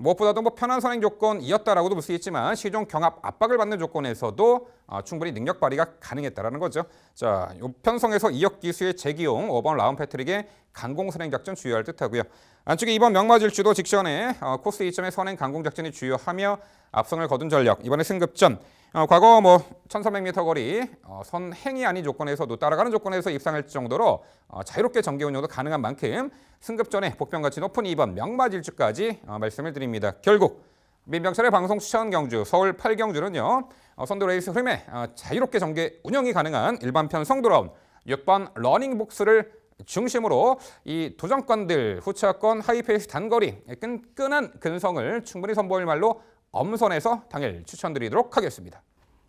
무엇보다도 뭐 편한 선행 조건이었다라고도 볼 수 있지만 시종 경합 압박을 받는 조건에서도 어, 충분히 능력 발휘가 가능했다라는 거죠. 자, 요편성에서 이역 기수의 재기용 5번 라운 패트릭의 강공 선행 작전 주요할 듯하고요. 안쪽에 이번 명마질주도 직전에 어, 코스 이점의 선행 강공 작전이 주요하며 압승을 거둔 전력, 이번에 승급전 어, 과거 뭐 1300m 거리 어, 선행위 아닌 조건에서도 따라가는 조건에서 입상할 정도로 어, 자유롭게 전개 운영도 가능한 만큼 승급 전에 복병같이 높은 2번 명마질주까지 어, 말씀을 드립니다. 결국 민병철의 방송 추천 경주 서울 8경주는요. 어, 선도 레이스 흐름에 어, 자유롭게 전개 운영이 가능한 일반편 성도라운 6번 러닝복스를 중심으로 이 도전권들 후차권 하이페이스 단거리 끈끈한 근성을 충분히 선보일 말로 엄선해서 당일 추천드리도록 하겠습니다.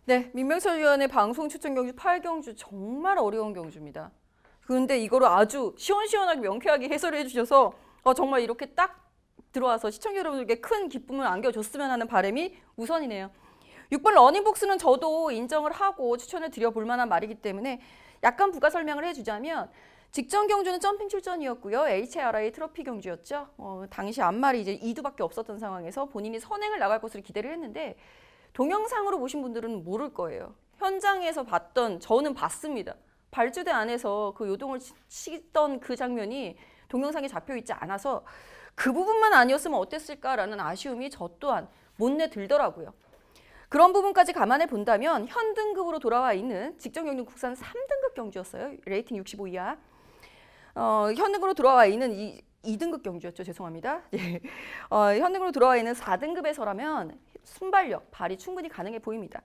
네, 민명철 위원의 방송 추천 경주 8경주 정말 어려운 경주입니다. 그런데 이거를 아주 시원시원하게 명쾌하게 해설을 해주셔서 어, 정말 이렇게 딱 들어와서 시청자 여러분들께 큰 기쁨을 안겨줬으면 하는 바람이 우선이네요. 6번 러닝복스는 저도 인정을 하고 추천을 드려볼 만한 말이기 때문에 약간 부가 설명을 해주자면 직전 경주는 점핑 출전이었고요. HRI 트로피 경주였죠. 어, 당시 앞말이 이제 2두밖에 없었던 상황에서 본인이 선행을 나갈 것으로 기대를 했는데 동영상으로 보신 분들은 모를 거예요. 현장에서 봤던 저는 봤습니다. 발주대 안에서 그 요동을 치던 그 장면이 동영상에 잡혀 있지 않아서 그 부분만 아니었으면 어땠을까라는 아쉬움이 저 또한 못내 들더라고요. 그런 부분까지 감안해 본다면 현등급으로 돌아와 있는 직전 경주 국산 3등급 경주였어요. 레이팅 65 이하. 어, 현능으로 들어와 있는 이 2등급 경주였죠. 죄송합니다. 예. 어, 현능으로 들어와 있는 4등급에서라면 순발력, 발이 충분히 가능해 보입니다.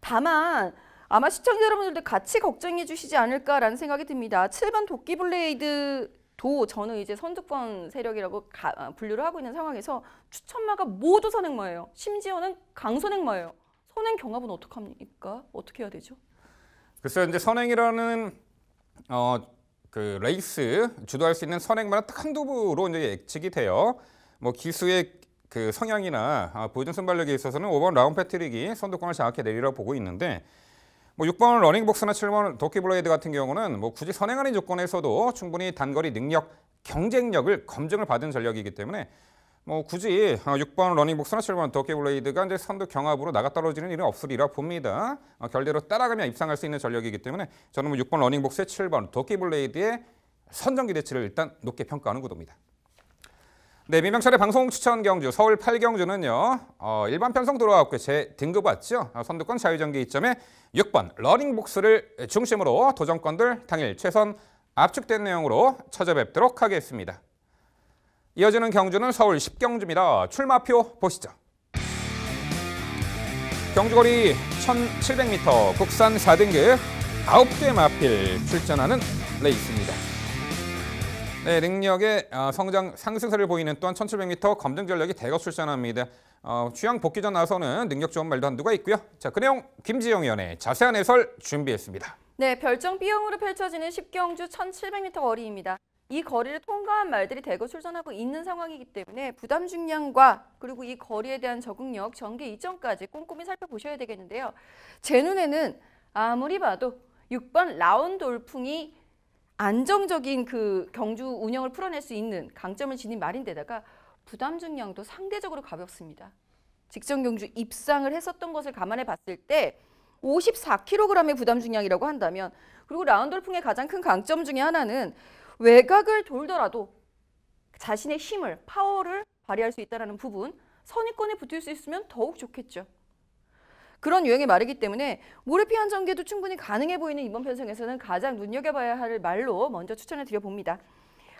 다만 아마 시청자 여러분들도 같이 걱정해 주시지 않을까라는 생각이 듭니다. 7번 도끼 블레이드도 저는 이제 선두권 세력이라고 가, 아, 분류를 하고 있는 상황에서 추천마가 모두 선행마예요. 심지어는 강선행마예요. 선행 경합은 어떡합니까? 어떻게 해야 되죠? 글쎄요. 이제 선행이라는 어, 그 레이스 주도할 수 있는 선행만은 딱 한두 부로 이제 예측이 돼요. 뭐 기수의 그 성향이나 아, 보여준 순발력에 있어서는 5번 라운 패트릭이 선두권을 장악해 내리라고 보고 있는데 뭐 6번 러닝복스나 7번 도끼블레이드 같은 경우는 뭐 굳이 선행하는 조건에서도 충분히 단거리 능력, 경쟁력을 검증을 받은 전력이기 때문에 뭐 굳이 6번 어, 러닝복스나 7번 도케블레이드가 이제 선두 경합으로 나가 떨어지는 일은 없으리라 봅니다. 어, 결대로 따라가면 입상할 수 있는 전력이기 때문에 저는 뭐 6번 러닝복스의 7번 도케블레이드의 선정 기대치를 일단 높게 평가하는 구도입니다. 네, 민병철의 방송 추천 경주 서울 8경주는요. 어, 일반 편성 도로학고제 등급 왔죠. 어, 선두권 자유전기 이점에 6번 러닝복스를 중심으로 도전권들 당일 최선 압축된 내용으로 찾아뵙도록 하겠습니다. 이어지는 경주는 서울 10경주입니다. 출마표 보시죠. 경주거리 1700m 국산 4등급 9개 마필 출전하는 레이스입니다. 네, 능력의 어, 성장 상승세를 보이는 또한 1700m 검증 전력이 대거 출전합니다. 어, 취향 복귀 전 나서는 능력 좋은 말도 한두가 있고요. 자, 그 내용 김지영 위원의 자세한 해설 준비했습니다. 네, 별정 비용으로 펼쳐지는 10경주 1700m 거리입니다. 이 거리를 통과한 말들이 대거 출전하고 있는 상황이기 때문에 부담 중량과 그리고 이 거리에 대한 적응력, 전개 이점까지 꼼꼼히 살펴보셔야 되겠는데요. 제 눈에는 아무리 봐도 6번 라운드 풍이 안정적인 그 경주 운영을 풀어낼 수 있는 강점을 지닌 말인데다가 부담 중량도 상대적으로 가볍습니다. 직전 경주 입상을 했었던 것을 감안해 봤을 때 54kg의 부담 중량이라고 한다면 그리고 라운드 풍의 가장 큰 강점 중의 하나는 외곽을 돌더라도 자신의 힘을, 파워를 발휘할 수 있다는 부분 선입권에 붙을 수 있으면 더욱 좋겠죠. 그런 유형의 말이기 때문에 모래피한 전개도 충분히 가능해 보이는 이번 편성에서는 가장 눈여겨봐야 할 말로 먼저 추천을 드려봅니다.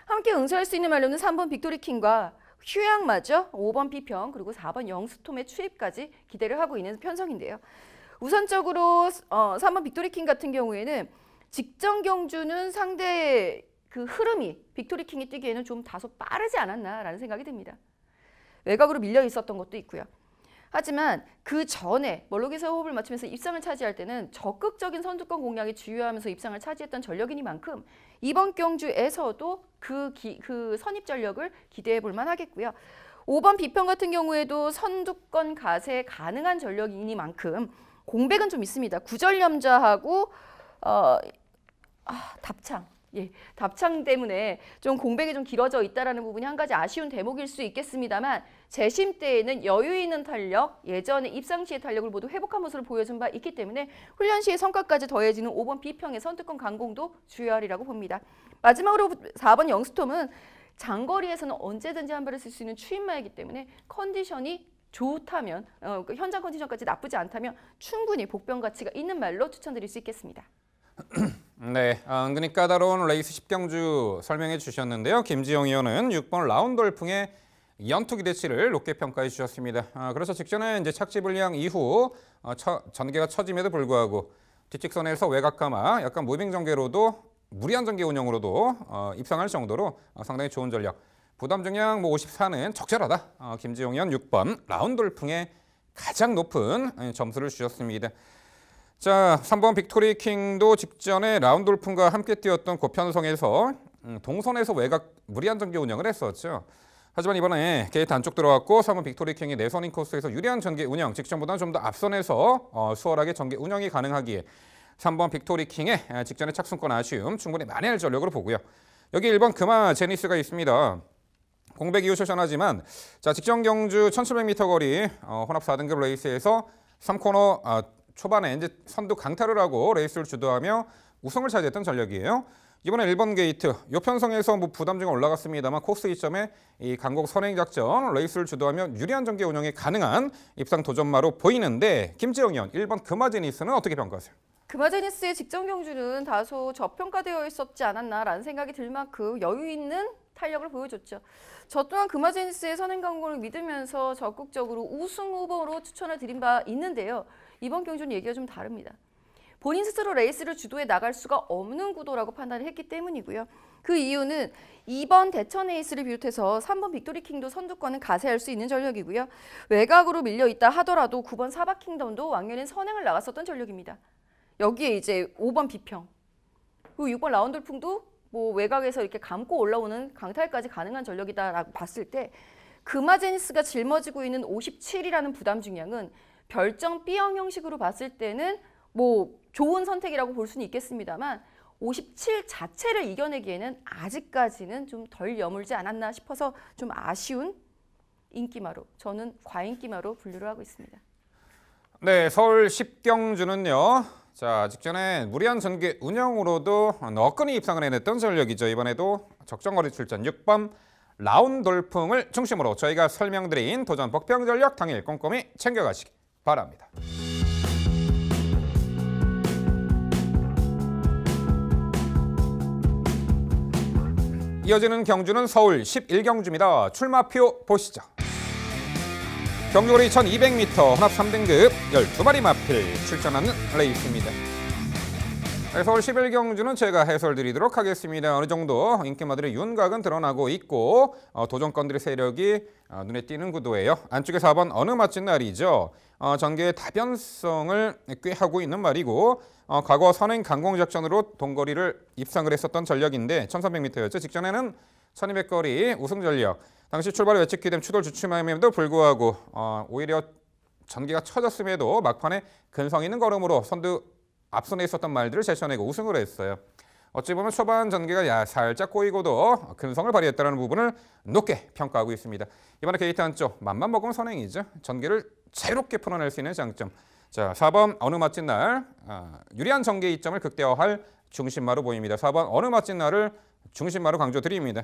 함께 응수할 수 있는 말로는 3번 빅토리킹과 휴양마저 5번 비평 그리고 4번 영수톰의 추입까지 기대를 하고 있는 편성인데요. 우선적으로 어, 3번 빅토리킹 같은 경우에는 직전 경주는 상대 그 흐름이 빅토리 킹이 뛰기에는 좀 다소 빠르지 않았나라는 생각이 듭니다. 외곽으로 밀려 있었던 것도 있고요. 하지만 그 전에 멀록에서 호흡을 맞추면서 입상을 차지할 때는 적극적인 선두권 공략이 주요하면서 입상을 차지했던 전력이니만큼 이번 경주에서도 그, 기, 그 선입 전력을 기대해 볼 만하겠고요. 5번 비평 같은 경우에도 선두권 가세 가능한 전력이니만큼 공백은 좀 있습니다. 구절염자하고 어, 아, 답창 예, 답창 때문에 좀 공백이 좀 길어져 있다라는 부분이 한 가지 아쉬운 대목일 수 있겠습니다만 재심 때에는 여유 있는 탄력, 예전에 입상 시의 탄력을 모두 회복한 모습을 보여준 바 있기 때문에 훈련 시의 성과까지 더해지는 5번 비평의 선두권 강공도 주요하리라고 봅니다. 마지막으로 4번 영스톰은 장거리에서는 언제든지 한 발을 쓸 수 있는 추인마이기 때문에 컨디션이 좋다면 어, 그 현장 컨디션까지 나쁘지 않다면 충분히 복병 가치가 있는 말로 추천드릴 수 있겠습니다. 네, 아, 은근히 까다로운 레이스 10경주 설명해 주셨는데요. 김지영 의원은 6번 라운돌풍의 연투 기대치를 높게 평가해 주셨습니다. 아, 그래서 직전에 이제 착지 불량 이후 어, 처, 전개가 처짐에도 불구하고 뒤직선에서 외곽 감마 약간 무빙 전개로도 무리한 전개 운영으로도 어, 입상할 정도로 어, 상당히 좋은 전략. 부담 중량 뭐 54는 적절하다. 어, 김지용 의원 6번 라운돌풍의 가장 높은 예, 점수를 주셨습니다. 자, 3번 빅토리 킹도 직전에 라운돌풍과 함께 뛰었던 고편성에서 음, 동선에서 외곽 무리한 전개 운영을 했었죠. 하지만 이번에 게이트 안쪽 들어갔고 3번 빅토리 킹이 내선인 코스에서 유리한 전개 운영 직전보다는 좀 더 앞선에서 어, 수월하게 전개 운영이 가능하기에 3번 빅토리 킹의 아, 직전의 착순권 아쉬움 충분히 만회할 전력으로 보고요. 여기 1번 금화 제니스가 있습니다. 공백 이후 쇼전하지만자 직전 경주 1700m 거리 어, 혼합 4등급 레이스에서 3코너 아, 초반에 이제 선두 강타를 하고 레이스를 주도하며 우승을 차지했던 전력이에요. 이번에 1번 게이트 요편성에서 뭐 부담증이 올라갔습니다만 코스 이점에 이 강곡 선행 작전 레이스를 주도하며 유리한 전개 운영이 가능한 입상 도전마로 보이는데 김지영 의원 1번 금화제니스는 어떻게 평가하세요? 금화제니스의 직전 경주는 다소 저평가되어 있었지 않았나라는 생각이 들 만큼 여유 있는 탄력을 보여줬죠. 저 또한 금화제니스의 선행 광고를 믿으면서 적극적으로 우승 후보로 추천을 드린 바 있는데요. 이번 경주는 얘기가 좀 다릅니다. 본인 스스로 레이스를 주도해 나갈 수가 없는 구도라고 판단을 했기 때문이고요. 그 이유는 2번 대천 에이스를 비롯해서 3번 빅토리 킹도 선두권은 가세할 수 있는 전력이고요. 외곽으로 밀려 있다 하더라도 9번 사바 킹덤도 왕년엔 선행을 나갔었던 전력입니다. 여기에 이제 5번 비평 그리고 6번 라운돌풍도 뭐 외곽에서 이렇게 감고 올라오는 강탈까지 가능한 전력이다라고 봤을 때그마제니스가 짊어지고 있는 57이라는 부담 중량은 결정 B형 형식으로 봤을 때는 뭐 좋은 선택이라고 볼 수는 있겠습니다만 57 자체를 이겨내기에는 아직까지는 좀 덜 여물지 않았나 싶어서 좀 아쉬운 인기마로 저는 과인기마로 분류를 하고 있습니다. 네, 서울 십경주는요. 자, 직전에 무리한 전개 운영으로도 너끈히 입상을 해냈던 전력이죠. 이번에도 적정거리 출전 6번 라운돌풍을 중심으로 저희가 설명드린 도전 복병전력 당일 꼼꼼히 챙겨가시기 바랍니다. 이어지는 경주는 서울 11경주입니다. 출마표 보시죠. 경주거리 1200m 혼합 3등급 12마리 마필 출전하는 레이스입니다. 네, 서울 11경주는 제가 해설드리도록 하겠습니다. 어느 정도 인기마들의 윤곽은 드러나고 있고 어, 도전권들의 세력이 어, 눈에 띄는 구도예요. 안쪽에 4번 어느 맞진 날이죠. 어, 전개의 다변성을 꾀하고 있는 말이고 어, 과거 선행 강공작전으로 동거리를 입상을 했었던 전력인데 1300m였죠. 직전에는 1200거리 우승 전력. 당시 출발이 외측기됨 추돌 주춤함에도 불구하고 어, 오히려 전개가 처졌음에도 막판에 근성 있는 걸음으로 선두 앞선에 있었던 말들을 제쳐내고 우승을 했어요. 어찌 보면 초반 전개가 야, 살짝 꼬이고도 근성을 발휘했다는 부분을 높게 평가하고 있습니다. 이번에 게이트 한쪽 맛만 먹으면 선행이죠. 전개를 자유롭게 풀어낼 수 있는 장점. 자, 4번 어느 맛진 날 아, 유리한 전개 이점을 극대화할 중심마로 보입니다. 4번 어느 맛진 날을 중심마로 강조드립니다.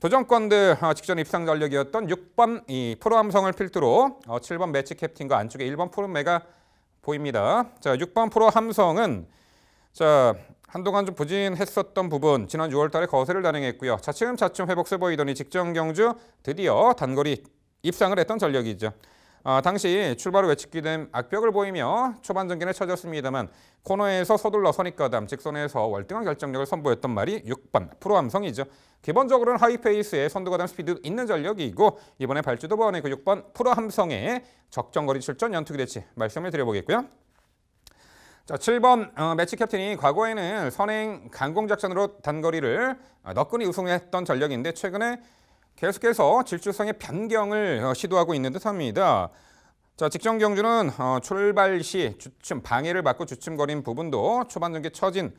도전권들 아, 직전 입상 전력이었던 6번 이 프로암성을 필두로 어, 7번 매치 캡틴과 안쪽에 1번 푸른매가 보입니다. 자, 6번 프로 함성은 자 한동안 좀 부진했었던 부분 지난 6월 달에 거세를 단행했고요. 차츰차츰 회복세 보이더니 직전 경주 드디어 단거리 입상을 했던 전력이죠. 어, 당시 출발 후외측기된 악벽을 보이며 초반 전기를 쳐졌습니다만 코너에서 서둘러 선입가담 직선에서 월등한 결정력을 선보였던 말이 6번 프로함성이죠 기본적으로는 하이페이스에 선두가담 스피드 있는 전력이고 이번에 발주도 보완의 그 6번 프로함성에 적정거리 출전 연투 기대치 말씀을 드려보겠고요. 자, 7번 어, 매치 캡틴이 과거에는 선행 강공 작전으로 단거리를 어, 너끈히 우승했던 전력인데 최근에 계속해서 질주성의 변경을 어, 시도하고 있는 듯합니다. 자, 직전 경주는 어, 출발 시 주춤 방해를 받고 주춤거린 부분도 초반 전개 처진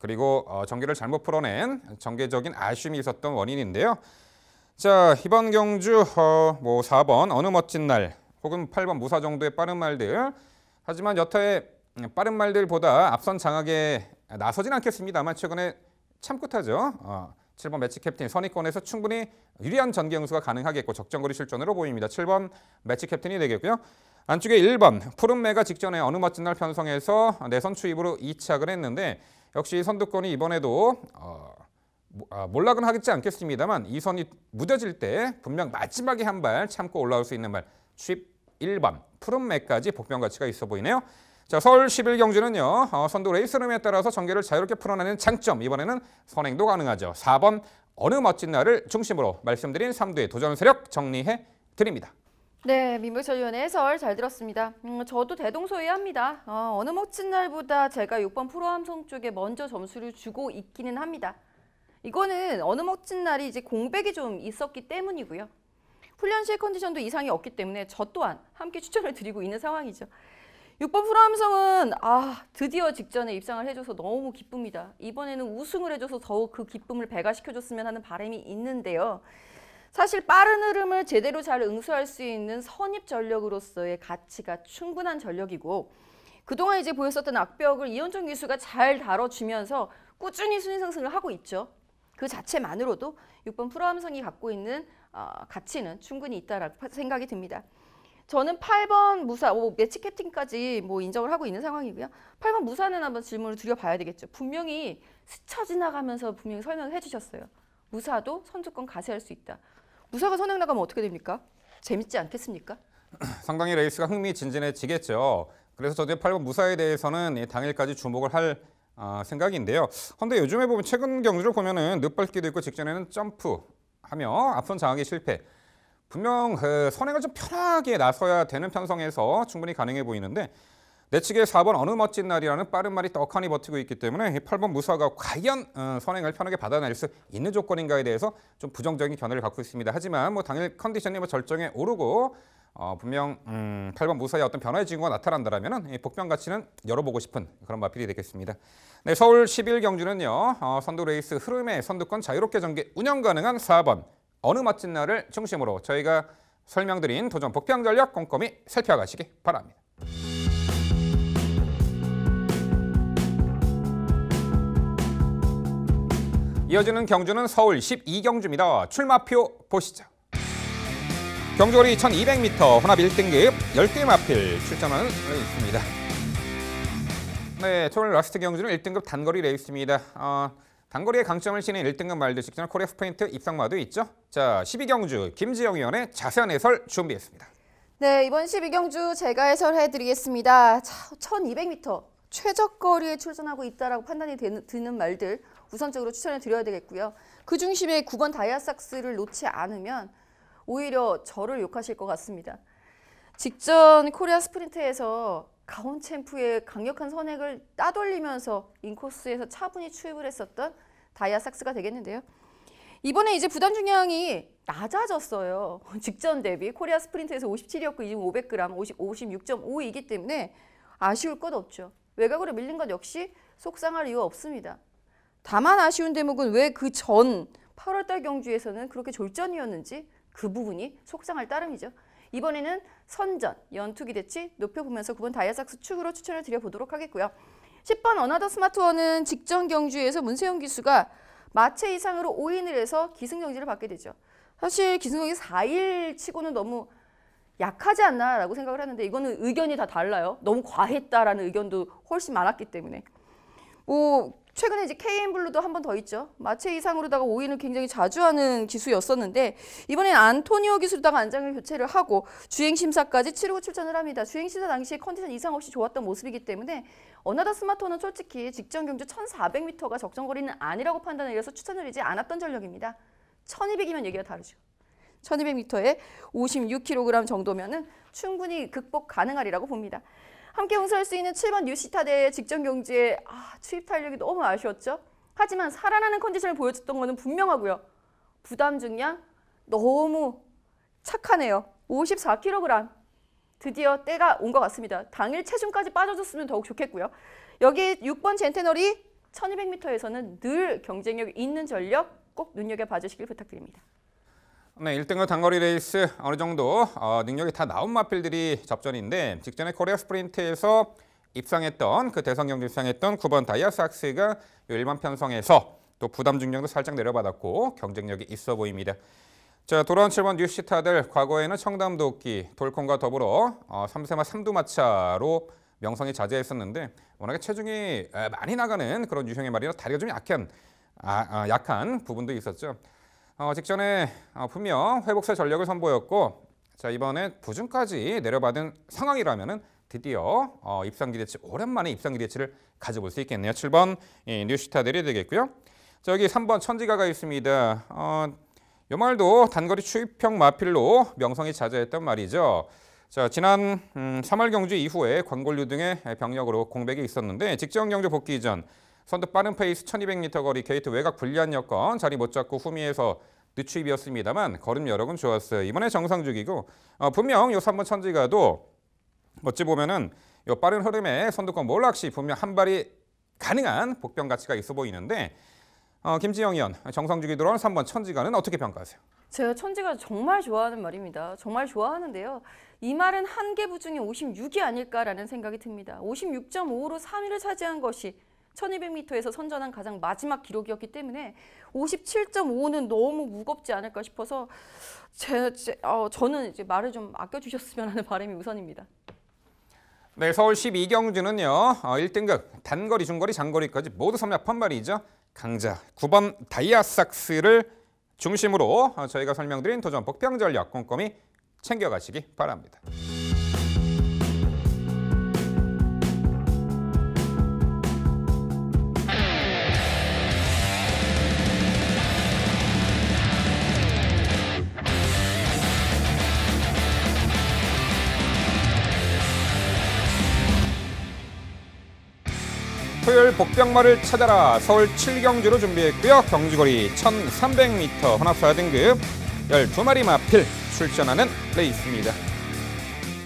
그리고 전개를 어, 잘못 풀어낸 전개적인 아쉬움이 있었던 원인인데요. 자 이번 경주 어, 뭐 4번 어느 멋진 날 혹은 8번 무사 정도의 빠른 말들 하지만 여타 음, 빠른 말들보다 앞선 장악에 나서진 않겠습니다만 최근에 참긋하죠. 어, 7번 매치 캡틴 선입권에서 충분히 유리한 전개 응수가 가능하겠고 적정거리 실전으로 보입니다. 7번 매치 캡틴이 되겠고요. 안쪽에 1번 푸른매가 직전에 어느 멋진 날 편성해서 내선 추입으로 2착을 했는데 역시 선두권이 이번에도 어, 아, 몰락은 하겠지 않겠습니다만 이 선이 무뎌질 때 분명 마지막에 한 발 참고 올라올 수 있는 발 추입 1번 푸른매까지 복병 가치가 있어 보이네요. 자, 서울 11경주는요. 어, 선도 레이스 룸에 따라서 전개를 자유롭게 풀어내는 장점. 이번에는 선행도 가능하죠. 4번 어느 멋진 날을 중심으로 말씀드린 3두의 도전 세력 정리해 드립니다. 네, 민물철위원회 해설 잘 들었습니다. 음, 저도 대동소이합니다. 어, 어느 멋진 날보다 제가 6번 프로암성 쪽에 먼저 점수를 주고 있기는 합니다. 이거는 어느 멋진 날이 이제 공백이 좀 있었기 때문이고요. 훈련 실 컨디션도 이상이 없기 때문에 저 또한 함께 추천을 드리고 있는 상황이죠. 6번 프로함성은 아 드디어 직전에 입상을 해줘서 너무 기쁩니다. 이번에는 우승을 해줘서 더욱 그 기쁨을 배가시켜줬으면 하는 바람이 있는데요. 사실 빠른 흐름을 제대로 잘 응수할 수 있는 선입 전력으로서의 가치가 충분한 전력이고 그동안 이제 보였었던 악벽을 이현종 기수가 잘 다뤄주면서 꾸준히 순위 상승을 하고 있죠. 그 자체만으로도 6번 프로함성이 갖고 있는 어, 가치는 충분히 있다라고 생각이 듭니다. 저는 8번 무사, 뭐, 뭐 매치 캡틴까지 뭐 인정을 하고 있는 상황이고요. 8번 무사는 한번 질문을 드려봐야 되겠죠. 분명히 스쳐 지나가면서 분명히 설명을 해주셨어요. 무사도 선두권 가세할 수 있다. 무사가 선행 나가면 어떻게 됩니까? 재밌지 않겠습니까? 상당히 레이스가 흥미진진해지겠죠. 그래서 저도 8번 무사에 대해서는 당일까지 주목을 할 어, 생각인데요. 그런데 요즘에 보면 최근 경주를 보면은 늦발기도 있고 직전에는 점프하며 앞선 장악에 실패. 분명 그, 선행을 좀 편하게 나서야 되는 편성에서 충분히 가능해 보이는데 내측에 4번 어느 멋진 날이라는 빠른 말이 떡하니 버티고 있기 때문에 8번 무사가 과연 어, 선행을 편하게 받아낼 수 있는 조건인가에 대해서 좀 부정적인 견해를 갖고 있습니다. 하지만 뭐 당일 컨디션이 뭐 절정에 오르고 어, 분명 음, 8번 무사의 어떤 변화의 증거가 나타난다면 복병 가치는 열어보고 싶은 그런 마필이 되겠습니다. 네, 서울 11경주는요. 어, 선두 레이스 흐름에 선두권 자유롭게 전개 운영 가능한 4번 어느 멋진 날을 중심으로 저희가 설명드린 도전 복병 전략 꼼꼼히 살펴가시기 바랍니다. 이어지는 경주는 서울 12경주입니다. 출마표 보시죠. 경주거리 1200m 혼합 1등급 10개 마필 출전하는 레이스입니다. 네, 오늘 라스트 경주는 1등급 단거리 레이스입니다. 어, 단거리의 강점을 지닌 1등급 말들 직전 코리아 스프린트 입상마도 있죠. 자, 12경주 김지영 위원의 자세한 해설 준비했습니다. 네, 이번 12경주 제가 해설해드리겠습니다. 1200m 최적거리에 출전하고 있다라고 판단이 드는 말들 우선적으로 추천해 드려야 되겠고요. 그 중심에 9번 다이아삭스를 놓지 않으면 오히려 저를 욕하실 것 같습니다. 직전 코리아 스프린트에서 가온 챔프의 강력한 선행을 따돌리면서 인코스에서 차분히 출입을 했었던 다이아 삭스가 되겠는데요. 이번에 이제 부담 중량이 낮아졌어요. 직전 대비 코리아 스프린트에서 57이었고 지금 500g 5 6 5이기 때문에 아쉬울 것 없죠. 외곽으로 밀린 것 역시 속상할 이유 없습니다. 다만 아쉬운 대목은 왜 그 전 8월달 경주에서는 그렇게 졸전이었는지 그 부분이 속상할 따름이죠. 이번에는 선전, 연투기 대치 높여보면서 9번 다이아삭스 축으로 추천을 드려보도록 하겠고요. 10번 어나더 스마트원은 직전 경주에서 문세영 기수가 마체 이상으로 5인을 해서 기승경지를 받게 되죠. 사실 기승경이 4일 치고는 너무 약하지 않나라고 생각을 하는데 이거는 의견이 다 달라요. 너무 과했다라는 의견도 훨씬 많았기 때문에. 뭐 최근에 이제 KM 블루도 한 번 더 있죠. 마체 이상으로다가 5인을 굉장히 자주 하는 기수였었는데 이번엔 안토니오 기수로다가 안장을 교체를 하고 주행 심사까지 치르고 출전을 합니다. 주행 심사 당시에 컨디션 이상 없이 좋았던 모습이기 때문에 어나다 스마토는 솔직히 직전 경주 1,400m가 적정 거리는 아니라고 판단을 해서 추천을 이지 않았던 전력입니다. 1,200이면 얘기가 다르죠. 1200m에 56kg 정도면 충분히 극복 가능하리라고 봅니다. 함께 응수할 수 있는 7번 뉴시타대의 직전 경기에 아, 추입 탄력이 너무 아쉬웠죠. 하지만 살아나는 컨디션을 보여줬던 것은 분명하고요. 부담 중량 너무 착하네요. 54kg. 드디어 때가 온 것 같습니다. 당일 체중까지 빠져줬으면 더욱 좋겠고요. 여기 6번 젠테널이 1200m에서는 늘 경쟁력 있는 전력 꼭 눈여겨봐 주시길 부탁드립니다. 네, 1등급 단거리 레이스 어느 정도 어, 능력이 다 나온 마필들이 접전인데 직전에 코리아 스프린트에서 입상했던 그 대성 경기 입상했던 9번 다이아스악스가 일반 편성에서 또 부담 중량도 살짝 내려받았고 경쟁력이 있어 보입니다. 자, 돌아온 7번 뉴시타들 과거에는 청담도끼, 돌콘과 더불어 어, 3세마 3두마차로 명성이 자제했었는데 워낙에 체중이 많이 나가는 그런 유형의 말이라 다리가 좀 약한 아, 아, 약한 부분도 있었죠. 어, 직전에 어, 분명 회복세 전력을 선보였고 자 이번에 부진까지 내려받은 상황이라면은 드디어 어, 입상기대치 오랜만에 입상기대치를 가져볼 수 있겠네요. 7번 예, 뉴스타들이 되겠고요. 자 여기 3번 천지가가 있습니다. 어, 요 말도 단거리 추입형 마필로 명성이 자자했던 말이죠. 자 지난 음, 3월 경주 이후에 광골류 등의 병력으로 공백이 있었는데 직전 경주 복귀 전 선두 빠른 페이스 1200m 거리 게이트 외곽 불리한 여건 자리 못 잡고 후미에서 늦추입이었습니다만 걸음 여력은 좋았어요. 이번에 정상주기고 어, 분명 요 3번 천지가도 어찌 보면은 요 빠른 흐름에 선두권 몰락시 분명 한 발이 가능한 복병 가치가 있어 보이는데 어, 김지영 의원 정상주기 들어온 3번 천지가는 어떻게 평가하세요? 제가 천지가 정말 좋아하는 말입니다. 정말 좋아하는데요. 이 말은 한계 부중에 56이 아닐까라는 생각이 듭니다. 5 6 5로 3위를 차지한 것이 1200m에서 선전한 가장 마지막 기록이었기 때문에 57.5는 너무 무겁지 않을까 싶어서 제, 제, 어, 저는 이제 말을 좀 아껴주셨으면 하는 바람이 우선입니다. 네, 서울 12경주는요. 어, 1등급 단거리, 중거리, 장거리까지 모두 섭렵한 말이죠. 강자 9번 다이아삭스를 중심으로 어, 저희가 설명드린 도전 복병 전략 꼼꼼히 챙겨가시기 바랍니다. 복병마를 찾아라 서울 7경주로 준비했고요. 경주거리 1300m 혼합사 등급 12마리 마필 출전하는 레이스입니다.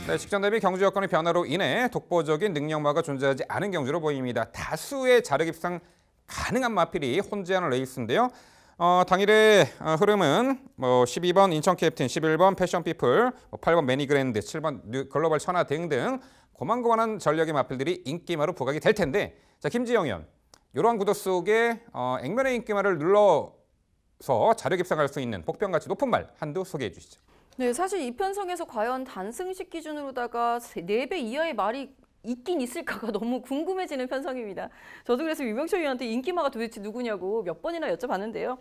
네, 직전 대비 경주 여건의 변화로 인해 독보적인 능력마가 존재하지 않은 경주로 보입니다. 다수의 자력 입상 가능한 마필이 혼재하는 레이스인데요. 어, 당일의 어, 흐름은 뭐 12번 인천 캡틴, 11번 패션피플, 8번 뭐 매니그랜드, 7번 글로벌 천하 등등 고만고만한 전력의 마필들이 인기마로 부각이 될 텐데 자 김지영 의원 이러한 구도 속에 어, 액면의 인기마를 눌러서 자료 깁상할 수 있는 복병같이 높은 말 한두 소개해 주시죠. 네, 사실 이편성에서 과연 단승식 기준으로다가 네 배 이하의 말이 있긴 있을까가 너무 궁금해지는 편성입니다. 저도 그래서 유병철 의원한테 인기마가 도대체 누구냐고 몇 번이나 여쭤봤는데요.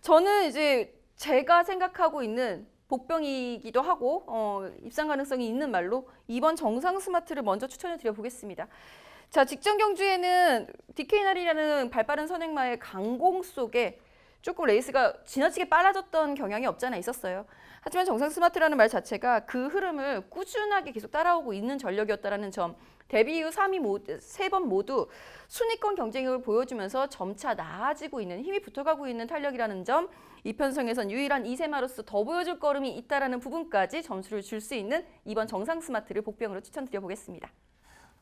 저는 이제 제가 생각하고 있는 복병이기도 하고 어, 입상 가능성이 있는 말로 이번 정상 스마트를 먼저 추천해 드려보겠습니다. 자, 직전 경주에는 DK날이라는 발빠른 선행마의 강공 속에 조금 레이스가 지나치게 빨라졌던 경향이 없잖아 있었어요. 하지만 정상 스마트라는 말 자체가 그 흐름을 꾸준하게 계속 따라오고 있는 전력이었다는점 데뷔 이후 3위 모두, 3번 모두 순위권 경쟁력을 보여주면서 점차 나아지고 있는 힘이 붙어가고 있는 탄력이라는 점 이편성에선 유일한 이세마로서더 보여줄 걸음이 있다라는 부분까지 점수를 줄 수 있는 이번 정상 스마트를 복병으로 추천드려 보겠습니다.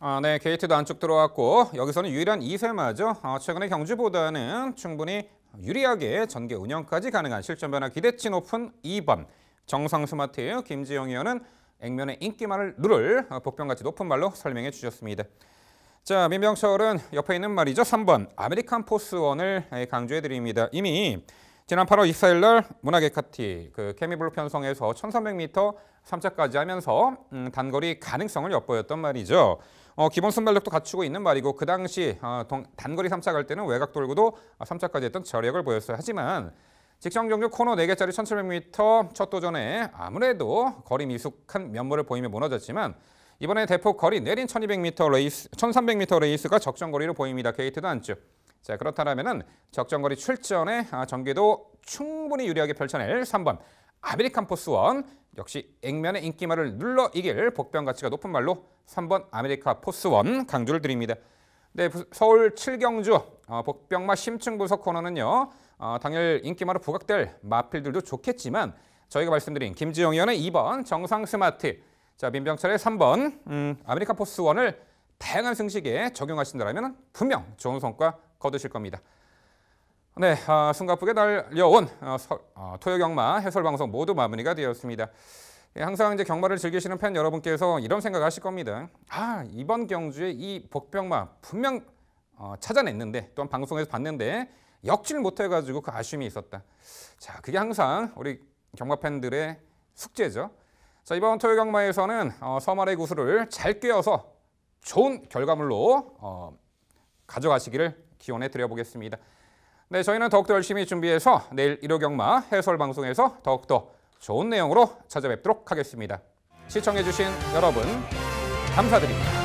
아, 네, 게이트도 안쪽 들어왔고 여기서는 유일한 이세마죠 아, 최근의 경주보다는 충분히 유리하게 전개 운영까지 가능한 실전 변화 기대치 높은 2번 정상 스마트예요. 김지영 의원은 액면의 인기말을 누를 어, 복병같이 높은 말로 설명해 주셨습니다. 자, 민병철은 옆에 있는 말이죠. 3번 아메리칸 포스원을 강조해 드립니다. 이미 지난 8월 24일 날 문화게카티 그 케미블루 편성에서 1300m 3차까지 하면서 음, 단거리 가능성을 엿보였던 말이죠. 어, 기본 순발력도 갖추고 있는 말이고 그 당시 어, 동, 단거리 3차 갈 때는 외곽 돌고도 3차까지 했던 저력을 보였어요. 하지만 직장종주 코너 4개짜리 1700m 첫 도전에 아무래도 거리 미숙한 면모를 보이며 무너졌지만 이번에 대폭 거리 내린 1200m 레이스, 1300m 레이스가 적정거리로 보입니다. 게이트도 안쪽. 자 그렇다면 적정거리 출전에 아, 전개도 충분히 유리하게 펼쳐낼 3번 아메리칸 포스원 역시 액면의 인기말을 눌러 이길 복병 가치가 높은 말로 3번 아메리카 포스원 강조를 드립니다. 네, 서울 칠경주 어, 복병마 심층 부석 코너는요. 어, 당일 인기마로 부각될 마필들도 좋겠지만 저희가 말씀드린 김지영 의원의 2번 정상 스마트, 자 민병철의 3번 음, 아메리카 포스 원을 다양한 승식에 적용하신다면 분명 좋은 성과 거두실 겁니다. 네, 아, 숨가쁘게 달려온 어, 어, 토요경마 해설방송 모두 마무리가 되었습니다. 예, 항상 이제 경마를 즐기시는 팬 여러분께서 이런 생각하실 겁니다. 아, 이번 경주에 이 복병마 분명 어, 찾아냈는데 또한 방송에서 봤는데 역질 못해가지고 그 아쉬움이 있었다. 자, 그게 항상 우리 경마 팬들의 숙제죠. 자, 이번 토요 경마에서는 어, 서말의 구슬을 잘 꿰어서 좋은 결과물로 어, 가져가시기를 기원해 드려보겠습니다. 네, 저희는 더욱더 열심히 준비해서 내일 일요 경마 해설 방송에서 더욱더 좋은 내용으로 찾아뵙도록 하겠습니다. 시청해주신 여러분 감사드립니다.